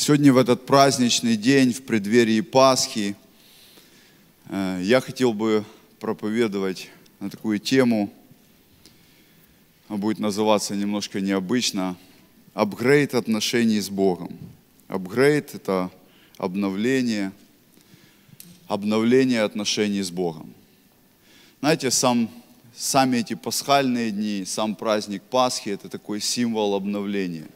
Сегодня в этот праздничный день, в преддверии Пасхи, э, я хотел бы проповедовать на такую тему, она будет называться немножко необычно, апгрейд отношений с Богом. Апгрейд – это обновление, обновление отношений с Богом. Знаете, сам, сами эти пасхальные дни, сам праздник Пасхи – это такой символ обновления –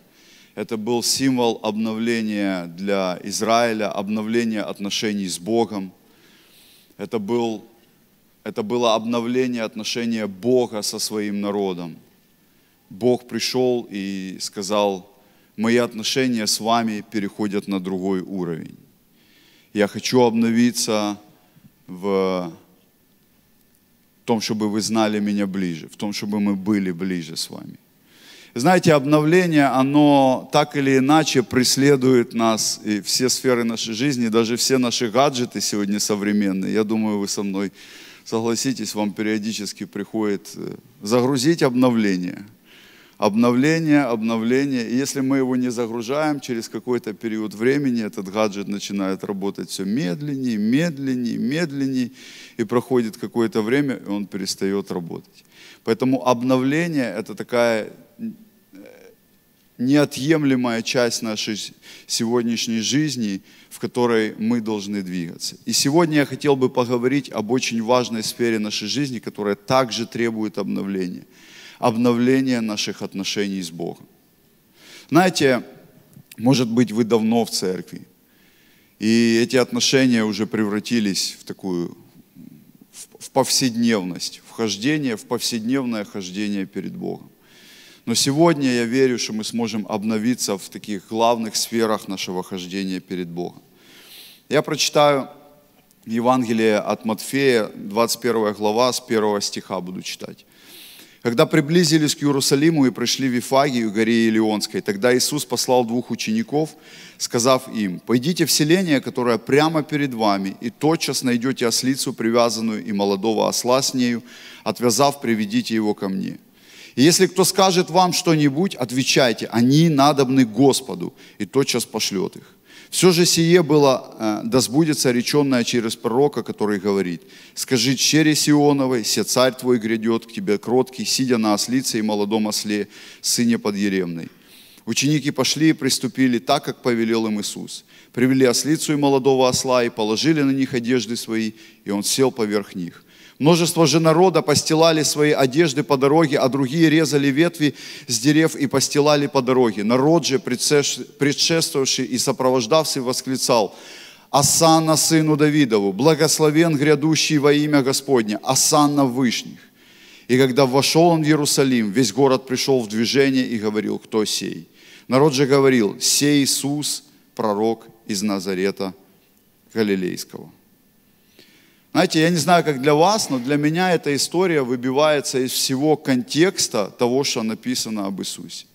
это был символ обновления для Израиля, обновления отношений с Богом. Это, был, это было обновление отношения Бога со своим народом. Бог пришел и сказал, мои отношения с вами переходят на другой уровень. Я хочу обновиться в том, чтобы вы знали меня ближе, в том, чтобы мы были ближе с вами. Знаете, обновление, оно так или иначе преследует нас и все сферы нашей жизни, даже все наши гаджеты сегодня современные. Я думаю, вы со мной согласитесь, вам периодически приходит э, загрузить обновление. Обновление, обновление. И если мы его не загружаем, через какой-то период времени этот гаджет начинает работать все медленнее, медленнее, медленнее. И проходит какое-то время, и он перестает работать. Поэтому обновление – это такая неотъемлемая часть нашей сегодняшней жизни, в которой мы должны двигаться. И сегодня я хотел бы поговорить об очень важной сфере нашей жизни, которая также требует обновления. Обновления наших отношений с Богом. Знаете, может быть, вы давно в церкви, и эти отношения уже превратились в такую в повседневность, вхождение в повседневное хождение перед Богом. Но сегодня я верю, что мы сможем обновиться в таких главных сферах нашего хождения перед Богом. Я прочитаю Евангелие от Матфея, 21 глава, с 1 стиха буду читать. Когда приблизились к Иерусалиму и пришли в Ифагию, горе Илионской, тогда Иисус послал двух учеников, сказав им, «Пойдите в селение, которое прямо перед вами, и тотчас найдете ослицу, привязанную, и молодого осла с нею, отвязав, приведите его ко мне». И если кто скажет вам что-нибудь, отвечайте, они надобны Господу, и тотчас пошлет их. Все же сие было, э, да сбудется реченное через пророка, который говорит, «Скажи чере Сионовой, все царь твой грядет к тебе кроткий, сидя на ослице и молодом осле, сыне подъеремной». Ученики пошли и приступили так, как повелел им Иисус. Привели ослицу и молодого осла, и положили на них одежды свои, и он сел поверх них. Множество же народа постилали свои одежды по дороге, а другие резали ветви с дерев и постилали по дороге. Народ же, предшествовавший и сопровождавший, восклицал, «Асанна сыну Давидову, благословен грядущий во имя Господне, Асанна вышних». И когда вошел он в Иерусалим, весь город пришел в движение и говорил, кто сей? Народ же говорил, сей Иисус, пророк из Назарета Галилейского. Знаете, я не знаю, как для вас, но для меня эта история выбивается из всего контекста того, что написано об Иисусе.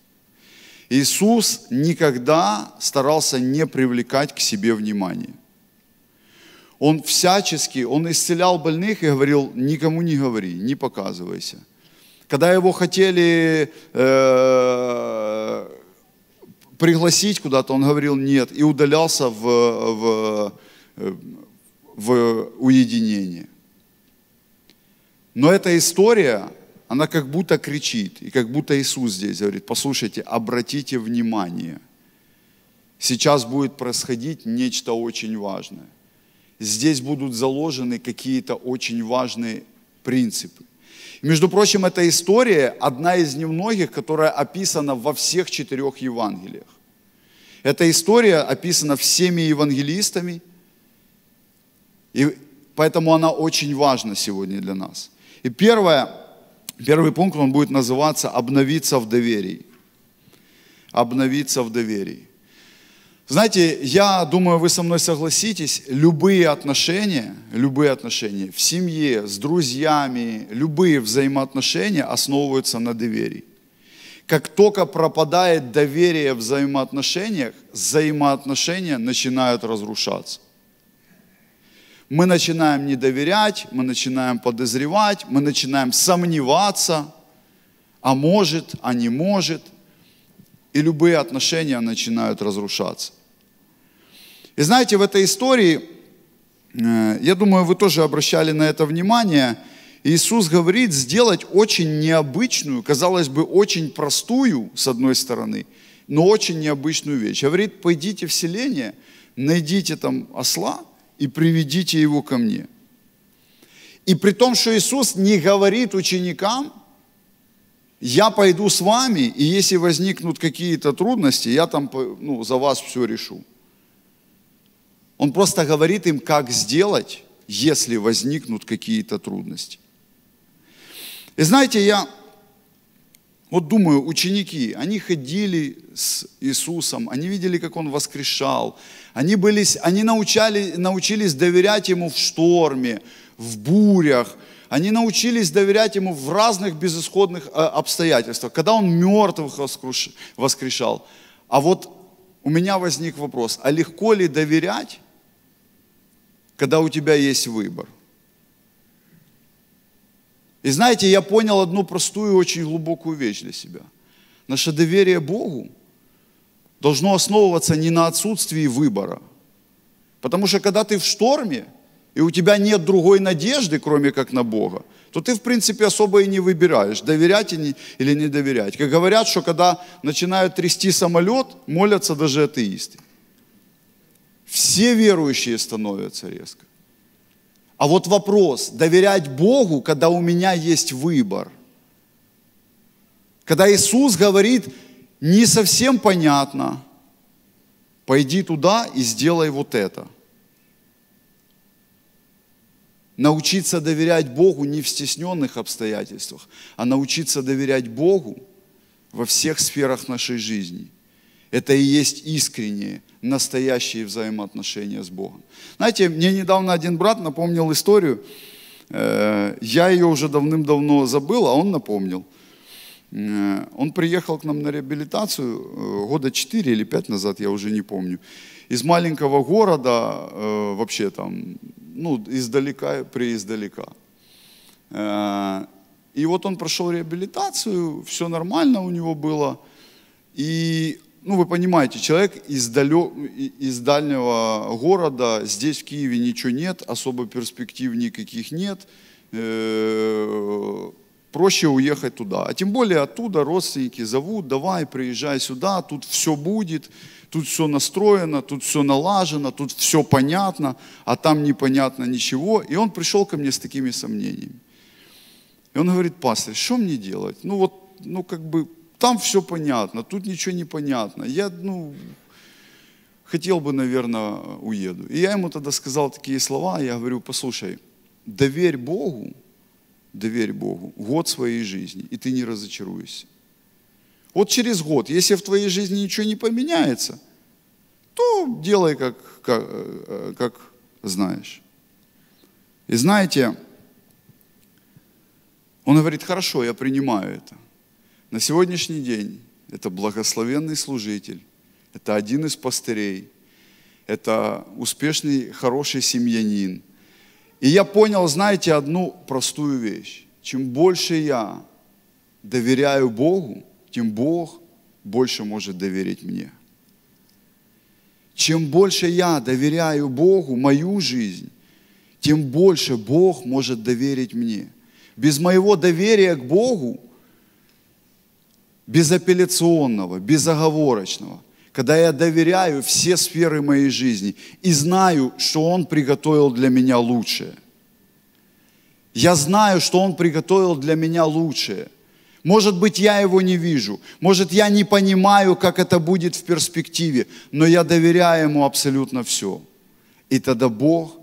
Иисус никогда старался не привлекать к себе внимание. Он всячески, он исцелял больных и говорил, никому не говори, не показывайся. Когда его хотели э, пригласить куда-то, он говорил нет и удалялся в, в э, в уединении. Но эта история, она как будто кричит, и как будто Иисус здесь говорит, послушайте, обратите внимание, сейчас будет происходить нечто очень важное. Здесь будут заложены какие-то очень важные принципы. Между прочим, эта история одна из немногих, которая описана во всех четырех Евангелиях. Эта история описана всеми евангелистами, и поэтому она очень важна сегодня для нас. И первое, первый пункт, он будет называться «Обновиться в доверии». Обновиться в доверии. Знаете, я думаю, вы со мной согласитесь, любые отношения, любые отношения в семье, с друзьями, любые взаимоотношения основываются на доверии. Как только пропадает доверие в взаимоотношениях, взаимоотношения начинают разрушаться мы начинаем не доверять, мы начинаем подозревать, мы начинаем сомневаться, а может, а не может. И любые отношения начинают разрушаться. И знаете, в этой истории, э, я думаю, вы тоже обращали на это внимание, Иисус говорит сделать очень необычную, казалось бы, очень простую, с одной стороны, но очень необычную вещь. Говорит, пойдите в селение, найдите там осла – и приведите его ко мне. И при том, что Иисус не говорит ученикам, я пойду с вами, и если возникнут какие-то трудности, я там ну, за вас все решу. Он просто говорит им, как сделать, если возникнут какие-то трудности. И знаете, я вот думаю, ученики, они ходили с Иисусом, они видели, как Он воскрешал, они, были, они научали, научились доверять Ему в шторме, в бурях, они научились доверять Ему в разных безысходных э, обстоятельствах, когда Он мертвых воскрешал. А вот у меня возник вопрос, а легко ли доверять, когда у тебя есть выбор? И знаете, я понял одну простую и очень глубокую вещь для себя. Наше доверие Богу должно основываться не на отсутствии выбора. Потому что когда ты в шторме, и у тебя нет другой надежды, кроме как на Бога, то ты, в принципе, особо и не выбираешь, доверять или не доверять. Как говорят, что когда начинают трясти самолет, молятся даже атеисты. Все верующие становятся резко. А вот вопрос, доверять Богу, когда у меня есть выбор. Когда Иисус говорит, не совсем понятно, пойди туда и сделай вот это. Научиться доверять Богу не в стесненных обстоятельствах, а научиться доверять Богу во всех сферах нашей жизни – это и есть искренние, настоящие взаимоотношения с Богом. Знаете, мне недавно один брат напомнил историю. Э, я ее уже давным-давно забыл, а он напомнил. Э, он приехал к нам на реабилитацию э, года 4 или 5 назад, я уже не помню. Из маленького города, вообще там, ну, издалека, преиздалека. И вот он прошел реабилитацию, все нормально у него было. И ну, вы понимаете, человек из, далек, из дальнего города, здесь в Киеве ничего нет, особо перспектив никаких нет, э, проще уехать туда. А тем более оттуда родственники зовут, давай, приезжай сюда, тут все будет, тут все настроено, тут все налажено, тут все понятно, а там непонятно ничего. И он пришел ко мне с такими сомнениями. И он говорит, пастор, что мне делать? Ну вот, ну как бы там все понятно, тут ничего не понятно. Я, ну, хотел бы, наверное, уеду. И я ему тогда сказал такие слова, я говорю, послушай, доверь Богу, доверь Богу, год своей жизни, и ты не разочаруешься. Вот через год, если в твоей жизни ничего не поменяется, то делай, как, как, э, как знаешь. И знаете, он говорит, хорошо, я принимаю это – на сегодняшний день это благословенный служитель, это один из пастырей, это успешный, хороший семьянин. И я понял, знаете, одну простую вещь. Чем больше я доверяю Богу, тем Бог больше может доверить мне. Чем больше я доверяю Богу мою жизнь, тем больше Бог может доверить мне. Без моего доверия к Богу безапелляционного, безоговорочного, когда я доверяю все сферы моей жизни и знаю, что Он приготовил для меня лучшее. Я знаю, что Он приготовил для меня лучшее. Может быть, я его не вижу, может, я не понимаю, как это будет в перспективе, но я доверяю ему абсолютно все. И тогда Бог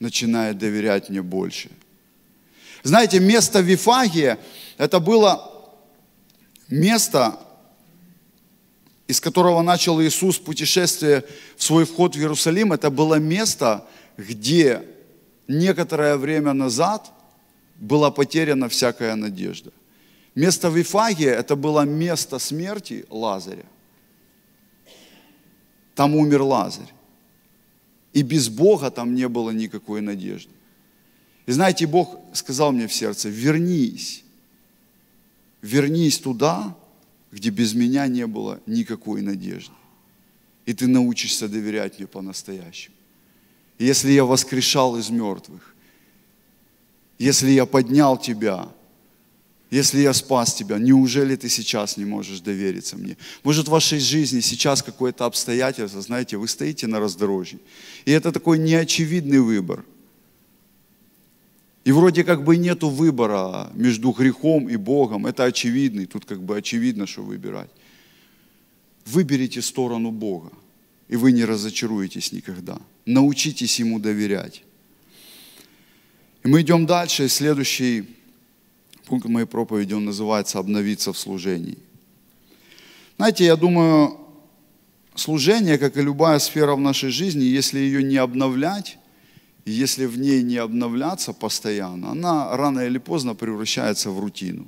начинает доверять мне больше. Знаете, место Вифагия, это было место, из которого начал Иисус путешествие в свой вход в Иерусалим, это было место, где некоторое время назад была потеряна всякая надежда. Место в Ифаге – это было место смерти Лазаря. Там умер Лазарь. И без Бога там не было никакой надежды. И знаете, Бог сказал мне в сердце, вернись, вернись туда, где без меня не было никакой надежды. И ты научишься доверять мне по-настоящему. Если я воскрешал из мертвых, если я поднял тебя, если я спас тебя, неужели ты сейчас не можешь довериться мне? Может, в вашей жизни сейчас какое-то обстоятельство, знаете, вы стоите на раздорожье, и это такой неочевидный выбор – и вроде как бы нету выбора между грехом и Богом. Это очевидно, и тут как бы очевидно, что выбирать. Выберите сторону Бога, и вы не разочаруетесь никогда. Научитесь Ему доверять. И мы идем дальше. Следующий пункт моей проповеди, он называется «Обновиться в служении». Знаете, я думаю, служение, как и любая сфера в нашей жизни, если ее не обновлять, и если в ней не обновляться постоянно, она рано или поздно превращается в рутину.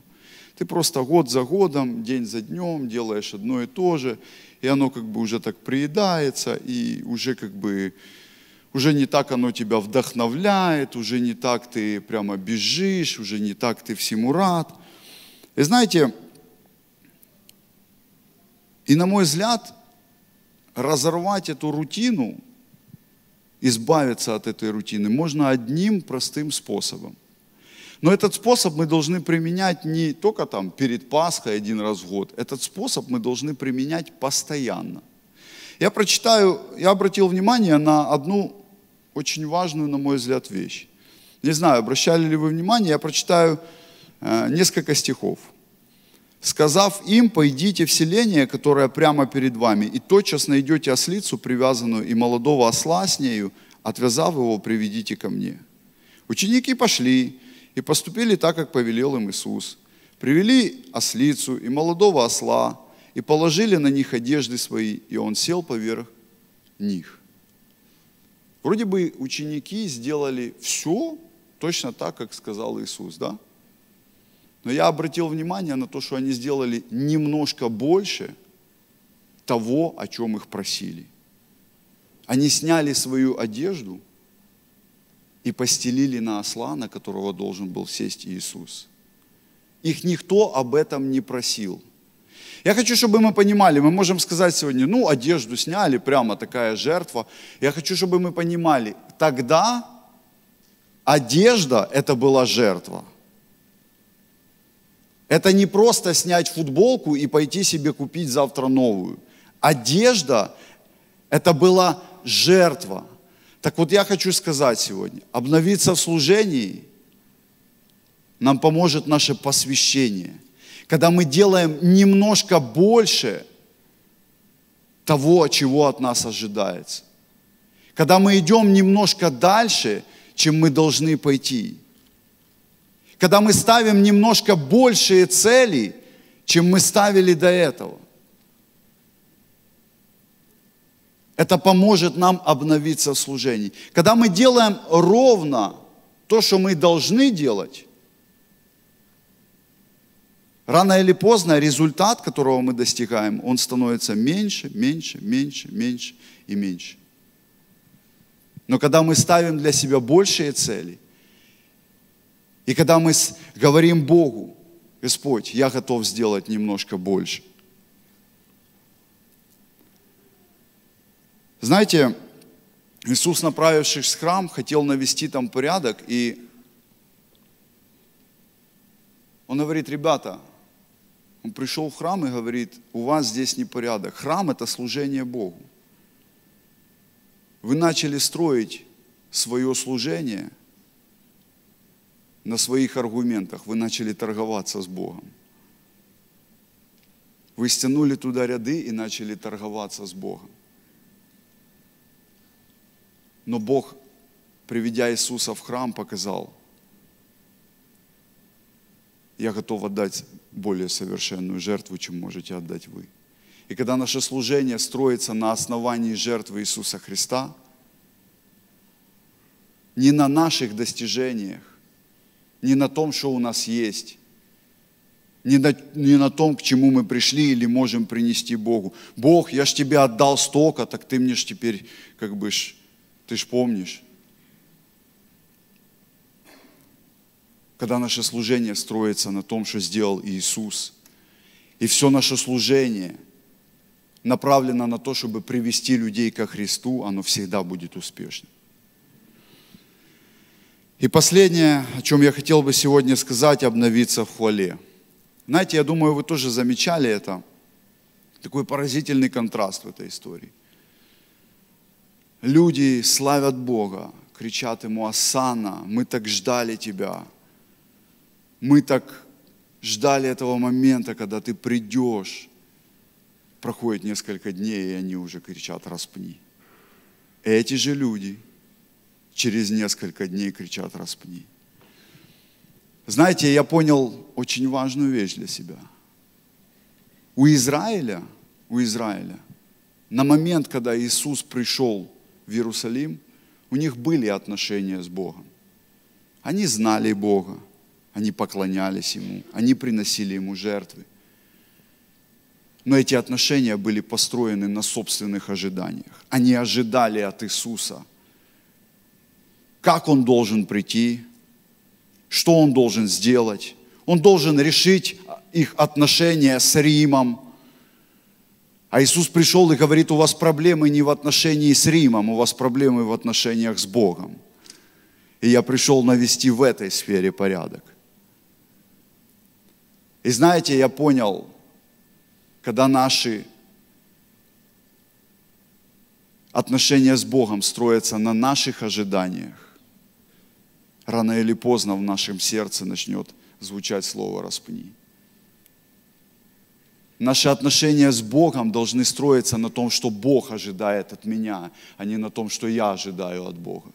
Ты просто год за годом, день за днем делаешь одно и то же, и оно как бы уже так приедается, и уже как бы уже не так оно тебя вдохновляет, уже не так ты прямо бежишь, уже не так ты всему рад. И знаете, и на мой взгляд, разорвать эту рутину избавиться от этой рутины можно одним простым способом. Но этот способ мы должны применять не только там перед Пасхой один раз в год. Этот способ мы должны применять постоянно. Я прочитаю, я обратил внимание на одну очень важную, на мой взгляд, вещь. Не знаю, обращали ли вы внимание, я прочитаю э, несколько стихов – сказав им, пойдите в селение, которое прямо перед вами, и тотчас найдете ослицу, привязанную, и молодого осла с нею, отвязав его, приведите ко мне. Ученики пошли и поступили так, как повелел им Иисус. Привели ослицу и молодого осла, и положили на них одежды свои, и он сел поверх них. Вроде бы ученики сделали все точно так, как сказал Иисус, да? Но я обратил внимание на то, что они сделали немножко больше того, о чем их просили. Они сняли свою одежду и постелили на осла, на которого должен был сесть Иисус. Их никто об этом не просил. Я хочу, чтобы мы понимали, мы можем сказать сегодня, ну, одежду сняли, прямо такая жертва. Я хочу, чтобы мы понимали, тогда одежда – это была жертва – это не просто снять футболку и пойти себе купить завтра новую. Одежда – это была жертва. Так вот я хочу сказать сегодня, обновиться в служении нам поможет наше посвящение. Когда мы делаем немножко больше того, чего от нас ожидается. Когда мы идем немножко дальше, чем мы должны пойти – когда мы ставим немножко большие цели, чем мы ставили до этого. Это поможет нам обновиться в служении. Когда мы делаем ровно то, что мы должны делать, рано или поздно результат, которого мы достигаем, он становится меньше, меньше, меньше, меньше и меньше. Но когда мы ставим для себя большие цели – и когда мы говорим Богу, Господь, я готов сделать немножко больше. Знаете, Иисус, направившись в храм, хотел навести там порядок, и он говорит, ребята, он пришел в храм и говорит, у вас здесь непорядок. Храм – это служение Богу. Вы начали строить свое служение на своих аргументах, вы начали торговаться с Богом. Вы стянули туда ряды и начали торговаться с Богом. Но Бог, приведя Иисуса в храм, показал, я готов отдать более совершенную жертву, чем можете отдать вы. И когда наше служение строится на основании жертвы Иисуса Христа, не на наших достижениях, не на том, что у нас есть, не на, не на том, к чему мы пришли или можем принести Богу. Бог, я ж тебе отдал столько, так ты мне ж теперь, как бы ж, ты ж помнишь. Когда наше служение строится на том, что сделал Иисус, и все наше служение направлено на то, чтобы привести людей ко Христу, оно всегда будет успешным. И последнее, о чем я хотел бы сегодня сказать, обновиться в хвале. Знаете, я думаю, вы тоже замечали это. Такой поразительный контраст в этой истории. Люди славят Бога, кричат ему, Асана, мы так ждали тебя. Мы так ждали этого момента, когда ты придешь. Проходит несколько дней, и они уже кричат, распни. Эти же люди – через несколько дней кричат «распни». Знаете, я понял очень важную вещь для себя. У Израиля, у Израиля, на момент, когда Иисус пришел в Иерусалим, у них были отношения с Богом. Они знали Бога, они поклонялись Ему, они приносили Ему жертвы. Но эти отношения были построены на собственных ожиданиях. Они ожидали от Иисуса – как он должен прийти, что он должен сделать. Он должен решить их отношения с Римом. А Иисус пришел и говорит, у вас проблемы не в отношении с Римом, у вас проблемы в отношениях с Богом. И я пришел навести в этой сфере порядок. И знаете, я понял, когда наши отношения с Богом строятся на наших ожиданиях, рано или поздно в нашем сердце начнет звучать слово «распни». Наши отношения с Богом должны строиться на том, что Бог ожидает от меня, а не на том, что я ожидаю от Бога.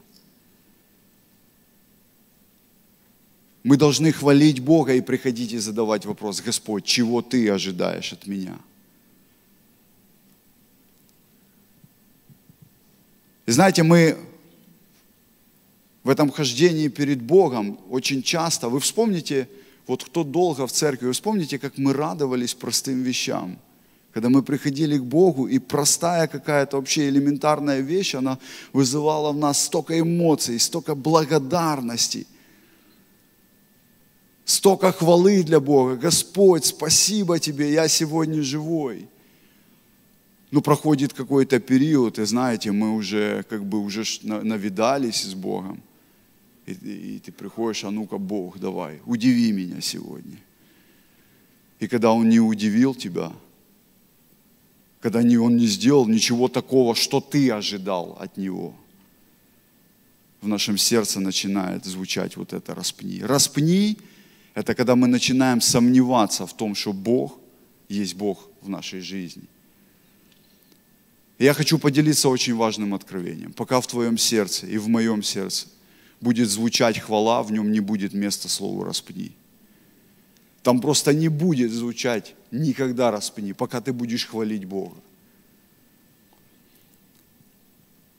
Мы должны хвалить Бога и приходить и задавать вопрос, Господь, чего ты ожидаешь от меня? И знаете, мы в этом хождении перед Богом очень часто, вы вспомните, вот кто долго в церкви, вы вспомните, как мы радовались простым вещам. Когда мы приходили к Богу, и простая какая-то вообще элементарная вещь, она вызывала в нас столько эмоций, столько благодарности, столько хвалы для Бога. Господь, спасибо Тебе, я сегодня живой. Ну, проходит какой-то период, и знаете, мы уже как бы уже навидались с Богом. И, и ты приходишь, а ну-ка, Бог, давай, удиви меня сегодня. И когда Он не удивил тебя, когда Он не сделал ничего такого, что ты ожидал от Него, в нашем сердце начинает звучать вот это «распни». «Распни» – это когда мы начинаем сомневаться в том, что Бог есть Бог в нашей жизни. И я хочу поделиться очень важным откровением, пока в твоем сердце и в моем сердце – будет звучать хвала, в нем не будет места слова «распни». Там просто не будет звучать никогда «распни», пока ты будешь хвалить Бога.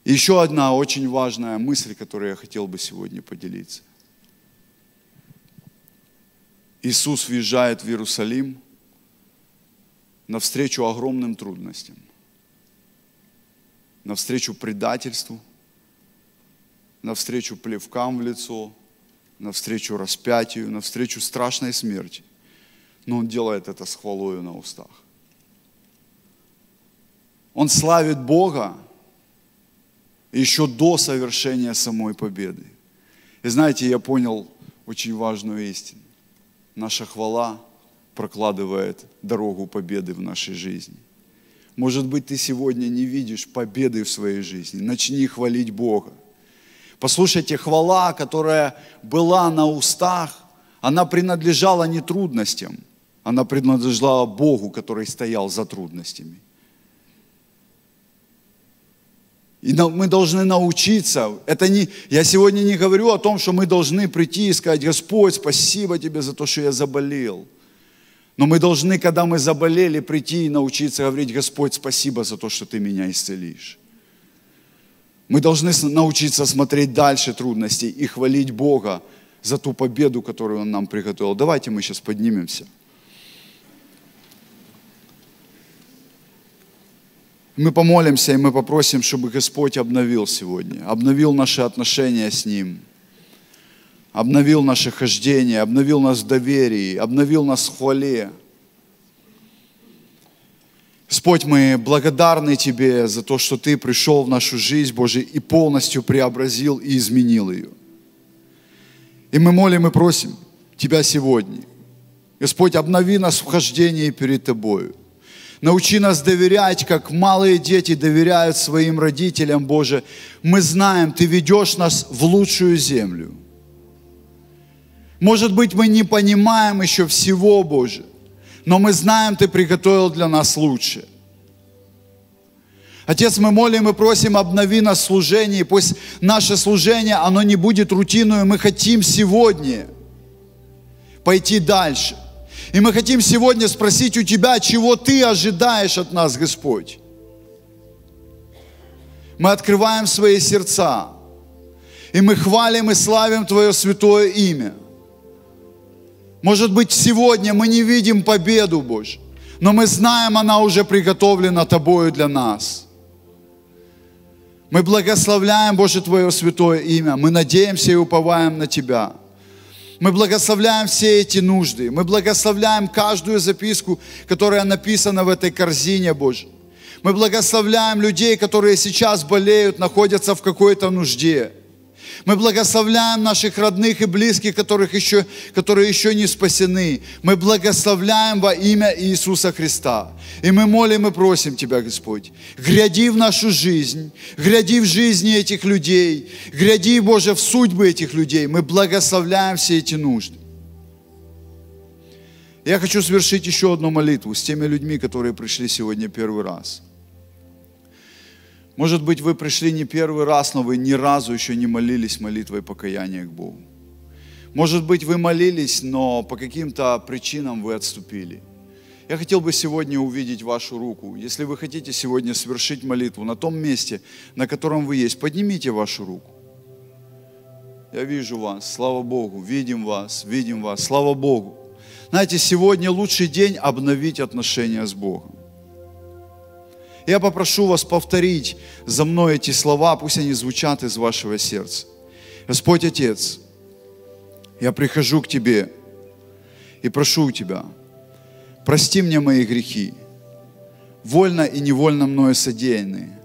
Еще одна очень важная мысль, которую я хотел бы сегодня поделиться. Иисус въезжает в Иерусалим навстречу огромным трудностям, навстречу предательству – навстречу плевкам в лицо, навстречу распятию, навстречу страшной смерти. Но он делает это с хвалою на устах. Он славит Бога еще до совершения самой победы. И знаете, я понял очень важную истину. Наша хвала прокладывает дорогу победы в нашей жизни. Может быть, ты сегодня не видишь победы в своей жизни. Начни хвалить Бога. Послушайте, хвала, которая была на устах, она принадлежала не трудностям, она принадлежала Богу, который стоял за трудностями. И мы должны научиться. Это не, я сегодня не говорю о том, что мы должны прийти и сказать, Господь, спасибо тебе за то, что я заболел. Но мы должны, когда мы заболели, прийти и научиться говорить, Господь, спасибо за то, что ты меня исцелишь. Мы должны научиться смотреть дальше трудностей и хвалить Бога за ту победу, которую Он нам приготовил. Давайте мы сейчас поднимемся. Мы помолимся и мы попросим, чтобы Господь обновил сегодня, обновил наши отношения с Ним, обновил наше хождение, обновил нас в доверии, обновил нас в хвале – Господь, мы благодарны Тебе за то, что Ты пришел в нашу жизнь, Боже, и полностью преобразил и изменил ее. И мы молим и просим Тебя сегодня. Господь, обнови нас в хождении перед Тобою. Научи нас доверять, как малые дети доверяют своим родителям, Боже. Мы знаем, Ты ведешь нас в лучшую землю. Может быть, мы не понимаем еще всего, Боже но мы знаем, Ты приготовил для нас лучшее. Отец, мы молим и просим, обнови нас служение, пусть наше служение, оно не будет рутиной, мы хотим сегодня пойти дальше. И мы хотим сегодня спросить у Тебя, чего Ты ожидаешь от нас, Господь. Мы открываем свои сердца, и мы хвалим и славим Твое святое имя. Может быть, сегодня мы не видим победу Божью, но мы знаем, она уже приготовлена Тобою для нас. Мы благословляем, Боже, Твое святое имя. Мы надеемся и уповаем на Тебя. Мы благословляем все эти нужды. Мы благословляем каждую записку, которая написана в этой корзине, Боже. Мы благословляем людей, которые сейчас болеют, находятся в какой-то нужде. Мы благословляем наших родных и близких, которых еще, которые еще не спасены. Мы благословляем во имя Иисуса Христа. И мы молим и просим Тебя, Господь, гряди в нашу жизнь, гряди в жизни этих людей, гряди, Боже, в судьбы этих людей. Мы благословляем все эти нужды. Я хочу совершить еще одну молитву с теми людьми, которые пришли сегодня первый раз – может быть, вы пришли не первый раз, но вы ни разу еще не молились молитвой покаяния к Богу. Может быть, вы молились, но по каким-то причинам вы отступили. Я хотел бы сегодня увидеть вашу руку. Если вы хотите сегодня совершить молитву на том месте, на котором вы есть, поднимите вашу руку. Я вижу вас, слава Богу, видим вас, видим вас, слава Богу. Знаете, сегодня лучший день обновить отношения с Богом. Я попрошу вас повторить за мной эти слова, пусть они звучат из вашего сердца. Господь Отец, я прихожу к Тебе и прошу у Тебя, прости мне мои грехи, вольно и невольно мною содеянные.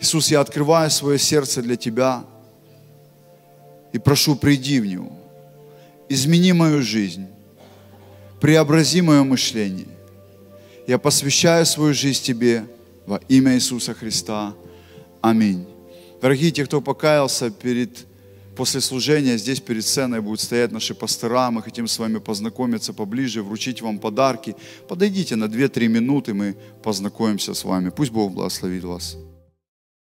Иисус, я открываю свое сердце для Тебя и прошу, приди в него, измени мою жизнь, преобрази мое мышление – я посвящаю свою жизнь Тебе во имя Иисуса Христа. Аминь. Дорогие те, кто покаялся перед после служения, здесь перед сценой будут стоять наши пастора, мы хотим с вами познакомиться поближе, вручить вам подарки. Подойдите на 2-3 минуты, мы познакомимся с вами. Пусть Бог благословит вас.